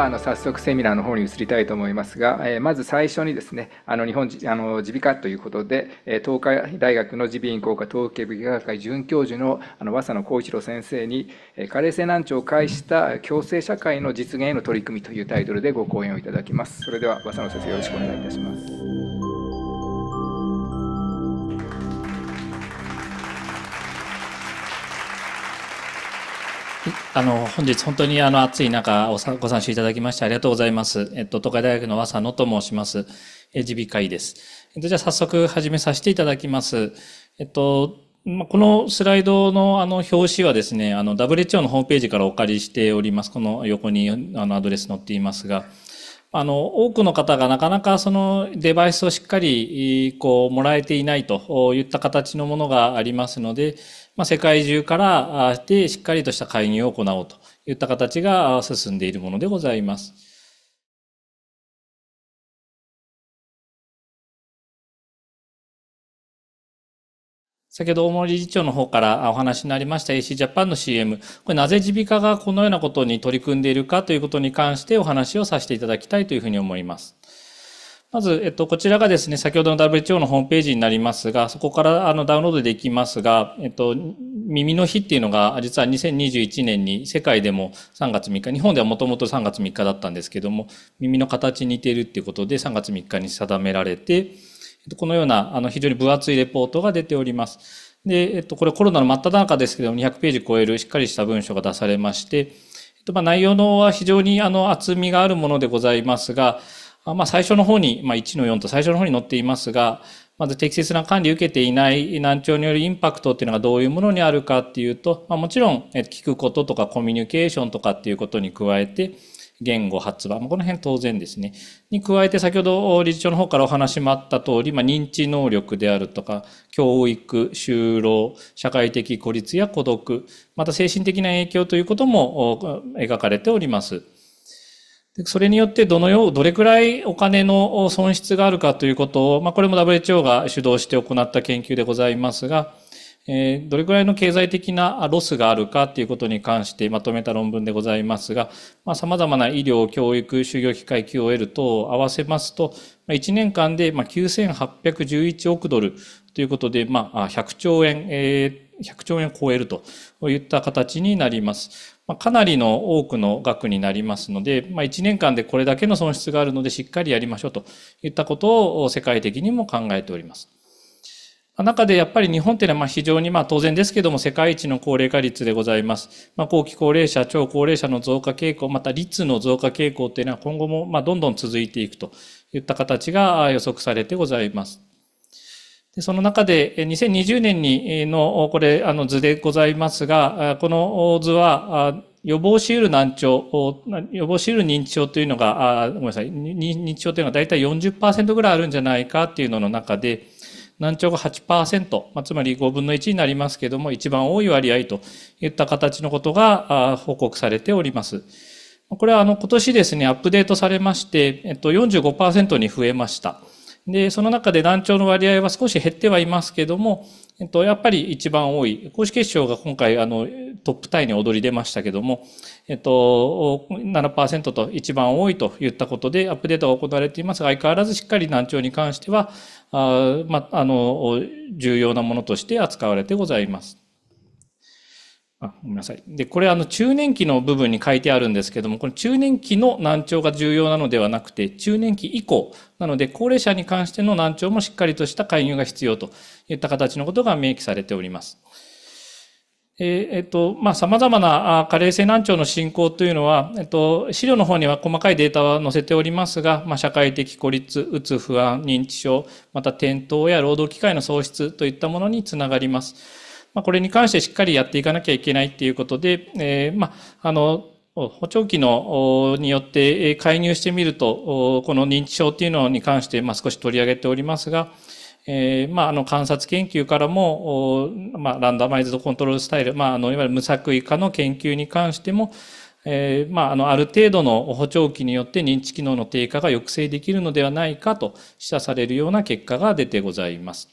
はあの早速セミナーの方に移りたいと思いますが、えー、まず最初にですね、あの日本あの耳鼻科ということで、え東海大学の耳鼻咽喉科統計美学会准教授のあの和佐野光一郎先生に、え加齢性難聴を介した共生社会の実現への取り組みというタイトルでご講演をいただきます。それでは和佐野先生よろしくお願いいたします。あの本日、本当にあの暑い中おさ、ご参集いただきましてありがとうございます。えっと、東海大学の和佐野と申します。え、自備会です。えっと、じゃあ早速始めさせていただきます。えっと、まあ、このスライドのあの表紙はですね、あの WHO のホームページからお借りしております。この横にあのアドレス載っていますが、あの、多くの方がなかなかそのデバイスをしっかり、こう、もらえていないといった形のものがありますので、まあ、世界中からでしっかりとした介入を行おうといった形が進んでいるものでございます。先ほど大森理事長の方からお話になりました AC ジャパンの CM、これなぜ耳鼻科がこのようなことに取り組んでいるかということに関してお話をさせていただきたいというふうに思います。まず、えっと、こちらがですね、先ほどの WHO のホームページになりますが、そこからあのダウンロードできますが、えっと、耳の日っていうのが、実は2021年に世界でも3月3日、日本ではもともと3月3日だったんですけども、耳の形に似ているっていうことで3月3日に定められて、このようなあの非常に分厚いレポートが出ております。で、えっと、これコロナの真っ只中ですけども、200ページ超えるしっかりした文章が出されまして、えっと、まあ、内容のは非常にあの厚みがあるものでございますが、まあ、最初の方に、まあ、1の4と最初の方に載っていますが、まず適切な管理を受けていない難聴によるインパクトっていうのがどういうものにあるかっていうと、まあ、もちろん聞くこととかコミュニケーションとかっていうことに加えて、言語発話、この辺当然ですね。に加えて先ほど理事長の方からお話もあった通り、まあ、認知能力であるとか、教育、就労、社会的孤立や孤独、また精神的な影響ということも描かれております。それによってどのよう、どれくらいお金の損失があるかということを、まあ、これも WHO が主導して行った研究でございますが、えどれくらいの経済的なロスがあるかということに関してまとめた論文でございますが、まあ、様々な医療、教育、就業機会、QOL 等を合わせますと、1年間で9811億ドルということで、まあ、100兆円、え100兆円を超えるといった形になります。まかなりの多くの額になりますので、まあ、1年間でこれだけの損失があるのでしっかりやりましょうといったことを世界的にも考えております。中でやっぱり日本っていうのはまあ非常にまあ当然ですけども世界一の高齢化率でございます。まあ、後期高齢者、超高齢者の増加傾向、また率の増加傾向っていうのは今後もまあどんどん続いていくといった形が予測されてございます。でその中で2020年にのこれあの図でございますが、この図は予防し得る難聴、予防し得る認知症というのが、ごめんなさい、認知症というのが大体40%ぐらいあるんじゃないかっていうのの中で、難聴が8%、まあ、つまり5分の1になりますけども、一番多い割合といった形のことが報告されております。これはあの今年ですね、アップデートされまして、えっと、45%に増えました。で、その中で難聴の割合は少し減ってはいますけども、えっと、やっぱり一番多い。公式結晶が今回、あの、トップタイに躍り出ましたけども、えっと、7%と一番多いといったことで、アップデートが行われていますが、相変わらずしっかり難聴に関しては、あま、あの、重要なものとして扱われてございます。あごめんなさい。で、これあの中年期の部分に書いてあるんですけども、この中年期の難聴が重要なのではなくて、中年期以降、なので高齢者に関しての難聴もしっかりとした介入が必要といった形のことが明記されております。ええっと、まあ、様々な加齢性難聴の進行というのは、えっと、資料の方には細かいデータは載せておりますが、まあ、社会的孤立、うつ、不安、認知症、また転倒や労働機会の喪失といったものにつながります。まあ、これに関してしっかりやっていかなきゃいけないっていうことで、えー、まあ、あの、補聴器のによって介入してみると、この認知症っていうのに関して、まあ、少し取り上げておりますが、えー、まあ、あの、観察研究からも、まあ、ランダマイズドコントロールスタイル、まあ、あの、いわゆる無作為化の研究に関しても、えー、まあ、あの、ある程度の補聴器によって認知機能の低下が抑制できるのではないかと示唆されるような結果が出てございます。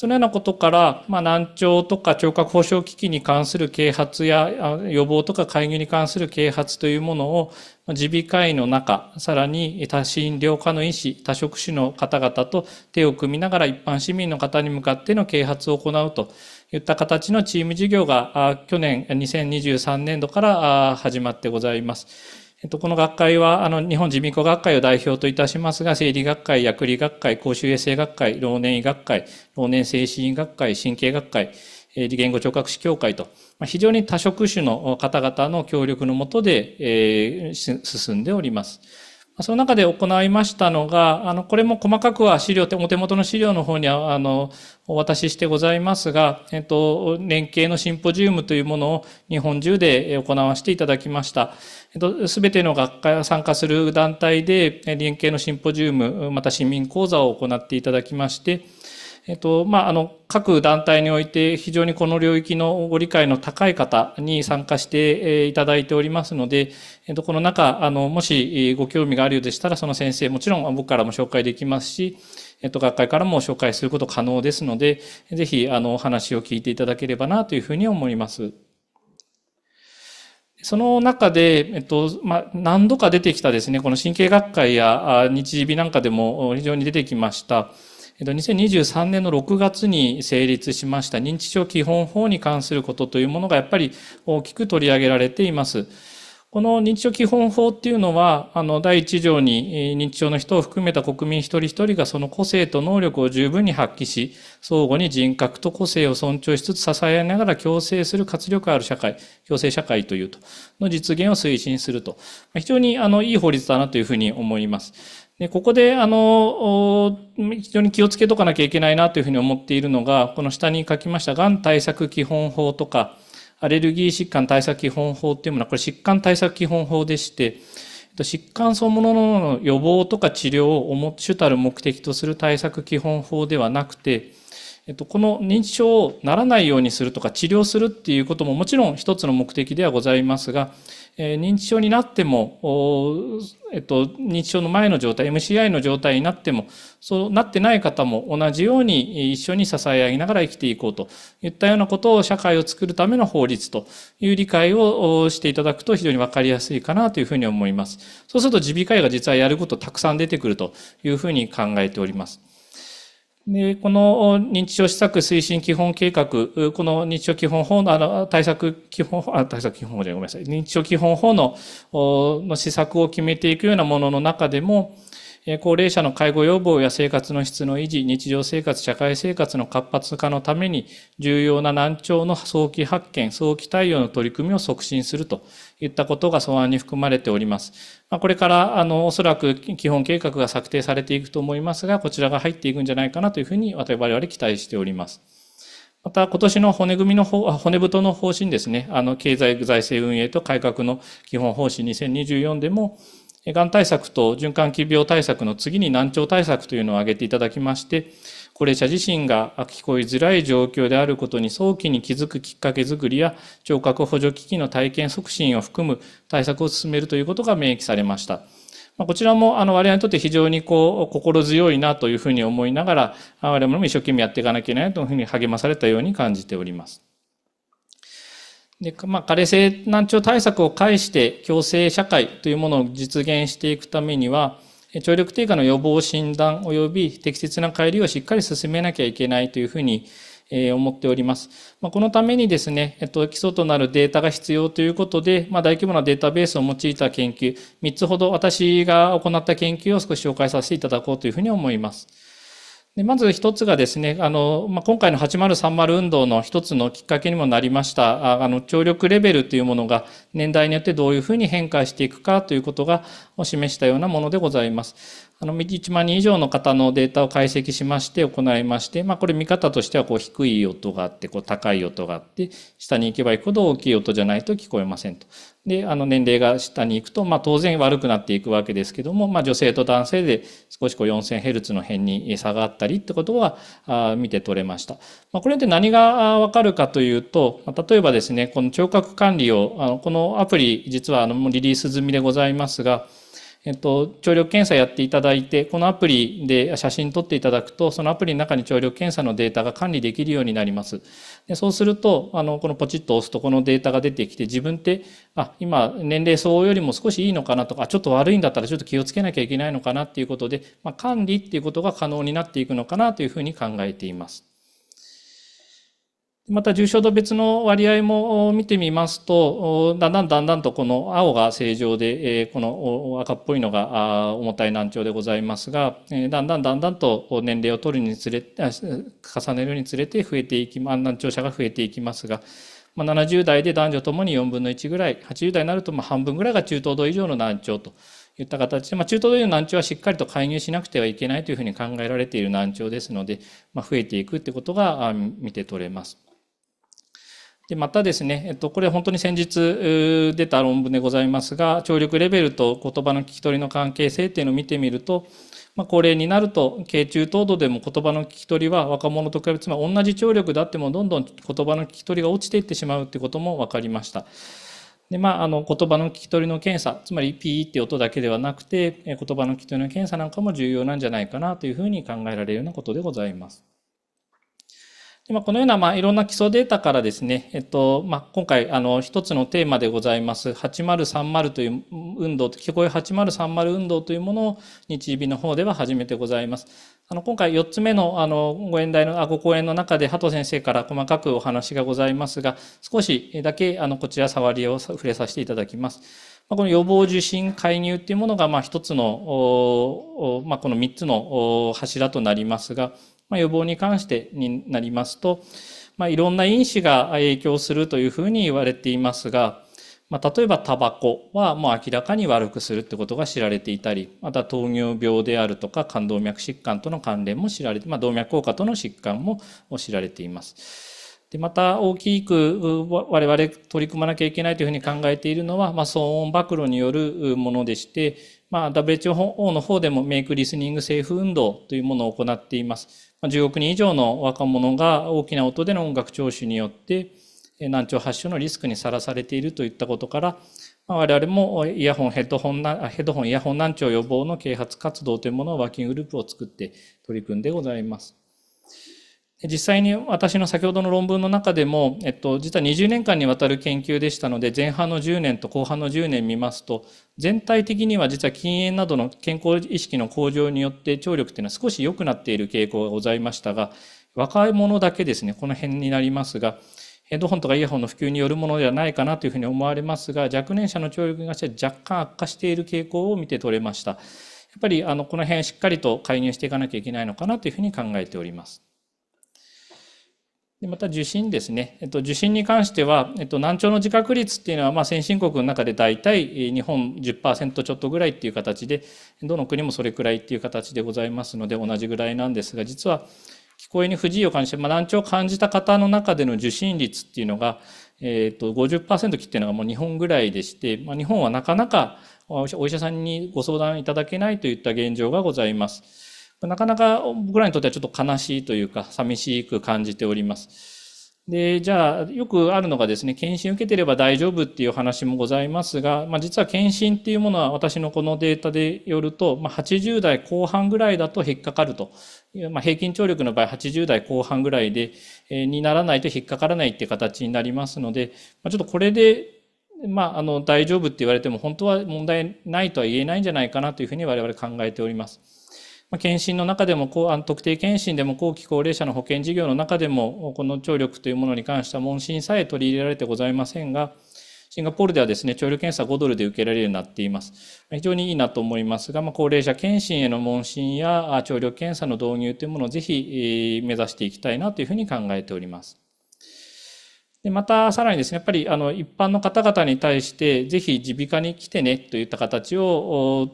そのようなことから、まあ、難聴とか聴覚保障機器に関する啓発や、予防とか介入に関する啓発というものを、耳鼻科医の中、さらに多診療科の医師、多職種の方々と手を組みながら一般市民の方に向かっての啓発を行うといった形のチーム事業が去年2023年度から始まってございます。えっと、この学会は、あの、日本自民党学会を代表といたしますが、生理学会、薬理学会、公衆衛生学会、老年医学会、老年精神医学会、神経学会、言語聴覚士協会と、非常に多職種の方々の協力のもとで、えー、進んでおります。その中で行いましたのが、あの、これも細かくは資料って、お手元の資料の方には、あの、お渡ししてございますが、えっと、連携のシンポジウムというものを日本中で行わせていただきました。えっと、すべての学会が参加する団体で、連携のシンポジウム、また市民講座を行っていただきまして、えっと、まあ、あの、各団体において非常にこの領域のご理解の高い方に参加していただいておりますので、えっと、この中、あの、もしご興味があるようでしたら、その先生、もちろん僕からも紹介できますし、えっと、学会からも紹介すること可能ですので、ぜひ、あの、お話を聞いていただければなというふうに思います。その中で、えっと、まあ、何度か出てきたですね、この神経学会や日時日なんかでも非常に出てきました。2023年の6月に成立しました認知症基本法に関することというものがやっぱり大きく取り上げられています。この認知症基本法っていうのは、あの、第1条に認知症の人を含めた国民一人一人がその個性と能力を十分に発揮し、相互に人格と個性を尊重しつつ支えながら共生する活力ある社会、共生社会というと、の実現を推進すると。非常に、あの、いい法律だなというふうに思います。で、ここで、あの、非常に気をつけとかなきゃいけないなというふうに思っているのが、この下に書きました、がん対策基本法とか、アレルギー疾患対策基本法っていうものは、これ疾患対策基本法でして、疾患そのものの予防とか治療を主たる目的とする対策基本法ではなくて、えっと、この認知症をならないようにするとか治療するっていうことももちろん一つの目的ではございますが、え認知症になっても、えっと、認知症の前の状態、MCI の状態になっても、そうなってない方も同じように一緒に支え合いながら生きていこうといったようなことを社会を作るための法律という理解をしていただくと非常にわかりやすいかなというふうに思います。そうすると耳鼻科医が実はやることたくさん出てくるというふうに考えております。で、この認知症施策推進基本計画、この認知症基本法の、あの、対策基本法、あ、対策基本法じゃごめんなさい。認知症基本法の、の施策を決めていくようなものの中でも、高齢者の介護要望や生活の質の維持、日常生活、社会生活の活発化のために、重要な難聴の早期発見、早期対応の取り組みを促進するといったことが素案に含まれております。これから、あの、おそらく基本計画が策定されていくと思いますが、こちらが入っていくんじゃないかなというふうに、我々期待しております。また今年の骨組みの方、骨太の方針ですね、あの経済財政運営と改革の基本方針2024でも、がん対策と循環器病対策の次に難聴対策というのを挙げていただきまして、高齢者自身が聞こえづらい状況であることに早期に気づくきっかけづくりや、聴覚補助機器の体験促進を含む対策を進めるということが明記されました。こちらも、あの、我々にとって非常にこう、心強いなというふうに思いながら、我々も一生懸命やっていかなきゃいけないというふうに励まされたように感じております。で、まあ、加齢性難聴対策を介して共生社会というものを実現していくためには、聴力低下の予防診断及び適切な帰りをしっかり進めなきゃいけないというふうに思っております。まあ、このためにですね、えっと、基礎となるデータが必要ということで、まあ、大規模なデータベースを用いた研究、3つほど私が行った研究を少し紹介させていただこうというふうに思います。でまず一つがですね、あの、まあ、今回の8030運動の一つのきっかけにもなりました、あの、協力レベルというものが年代によってどういうふうに変化していくかということがを示したようなものでございます。あの、1万人以上の方のデータを解析しまして行いまして、まあ、これ見方としては、こう、低い音があって、こう、高い音があって、下に行けば行くほど大きい音じゃないと聞こえませんと。であの年齢が下に行くと、まあ、当然悪くなっていくわけですけども、まあ、女性と男性で少しこう 4000Hz の辺に下がったりってことは見て取れました。まあ、これって何がわかるかというと、ま例えばですねこの聴覚管理をあのこのアプリ実はあのリリース済みでございますがえっと、聴力検査やっていただいて、このアプリで写真撮っていただくと、そのアプリの中に聴力検査のデータが管理できるようになります。でそうすると、あの、このポチッと押すとこのデータが出てきて、自分って、あ、今、年齢相応よりも少しいいのかなとか、ちょっと悪いんだったらちょっと気をつけなきゃいけないのかなっていうことで、まあ、管理っていうことが可能になっていくのかなというふうに考えています。また重症度別の割合も見てみますと、だんだんだんだんとこの青が正常で、この赤っぽいのが重たい難聴でございますが、だんだんだんだんと年齢を取るにつれ、重ねるにつれて増えていき、難聴者が増えていきますが、ま70代で男女ともに4分の1ぐらい、80代になるとま半分ぐらいが中等度以上の難聴といった形で、まあ、中等度以上の難聴はしっかりと介入しなくてはいけないというふうに考えられている難聴ですので、まあ、増えていくってことが見て取れます。でまたですね、えっと、これ本当に先日出た論文でございますが、聴力レベルと言葉の聞き取りの関係性っていうのを見てみると、まあ、高齢になると、軽中等度でも言葉の聞き取りは若者と比べて、つまり同じ聴力であってもどんどん言葉の聞き取りが落ちていってしまうってことも分かりました。でまあ、あの言葉の聞き取りの検査つまり P って音だけではなくて言葉の聞き取りの検査なんかも重要なんじゃないかなというふうに考えられるようなことでございます。でまあ、このような、まあ、いろんな基礎データからですね、えっとまあ、今回あの一つのテーマでございます8030という運動聞こえ8030運動というものを日日の方では始めてございます。あの今回4つ目のあのご演題のあご講演の中で鳩先生から細かくお話がございますが少しだけあのこちら触りを触れさせていただきます。この予防受診介入っていうものが、まあ、一つの、まあ、この3つの柱となりますが、まあ、予防に関してになりますと、まあ、いろんな因子が影響するというふうに言われていますが、まあ、例えばタバコはもう明らかに悪くするってことが知られていたり、また糖尿病であるとか冠動脈疾患との関連も知られて、まあ、動脈硬化との疾患も知られています。で、また大きく我々取り組まなきゃいけないというふうに考えているのは、まあ、騒音暴露によるものでして、まあ、WHO の方でもメイクリスニング政府運動というものを行っています。10億人以上の若者が大きな音での音楽聴取によって難聴発症のリスクにさらされているといったことから、我々もイヤホン、ヘッドホン、ヘッドホン、イヤホン難聴予防の啓発活動というものをワーキンググループを作って取り組んでございます。実際に私の先ほどの論文の中でも、えっと、実は20年間にわたる研究でしたので前半の10年と後半の10年見ますと全体的には実は禁煙などの健康意識の向上によって聴力というのは少し良くなっている傾向がございましたが若い者だけですねこの辺になりますがヘッドホンとかイヤホンの普及によるものではないかなというふうに思われますが若年者の聴力がして若干悪化している傾向を見て取れましたやっぱりあのこの辺しっかりと介入していかなきゃいけないのかなというふうに考えておりますでまた受診ですね、えっと、受診に関しては、えっと、難聴の自覚率っていうのは、まあ、先進国の中で大体日本10%ちょっとぐらいっていう形でどの国もそれくらいっていう形でございますので同じぐらいなんですが実は聞こえに不自由を感じて、まあ、難聴を感じた方の中での受診率っていうのが、えー、っと50%切っていうのがもう日本ぐらいでして、まあ、日本はなかなかお医者さんにご相談いただけないといった現状がございます。なかなか僕らにとってはちょっと悲しいというか、寂しく感じております。で、じゃあ、よくあるのがですね、検診受けてれば大丈夫っていう話もございますが、まあ、実は検診っていうものは私のこのデータでよると、まあ、80代後半ぐらいだと引っかかると。まあ、平均聴力の場合80代後半ぐらいで、えにならないと引っかからないっていう形になりますので、まあ、ちょっとこれでまあ、あの大丈夫って言われても本当は問題ないとは言えないんじゃないかなというふうに我々考えております。ま検診の中でもこう特定検診でも後期高齢者の保険事業の中でもこの聴力というものに関しては、問診さえ取り入れられてございませんがシンガポールではですね聴力検査5ドルで受けられるようになっています非常にいいなと思いますが、まあ、高齢者検診への問診や聴力検査の導入というものをぜひ目指していきたいなというふうに考えておりますでまたさらにですねやっぱりあの一般の方々に対してぜひ耳鼻科に来てねといった形を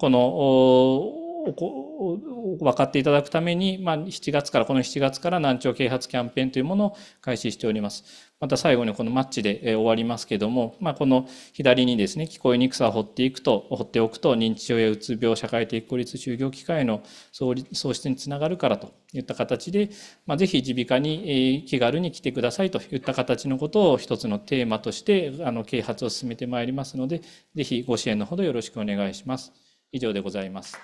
このを分かっていただくために、まあ、7月から、この7月から難聴啓発キャンペーンというものを開始しております。また最後にこのマッチで終わりますけども、まあ、この左にですね、聞こえにくさを掘っていくと、掘っておくと、認知症やうつ病、社会的孤立、就業機会の創出につながるからといった形で、まあ、ぜひ耳鼻科に気軽に来てくださいといった形のことを一つのテーマとして、あの、啓発を進めてまいりますので、ぜひご支援のほどよろしくお願いします。以上でございます。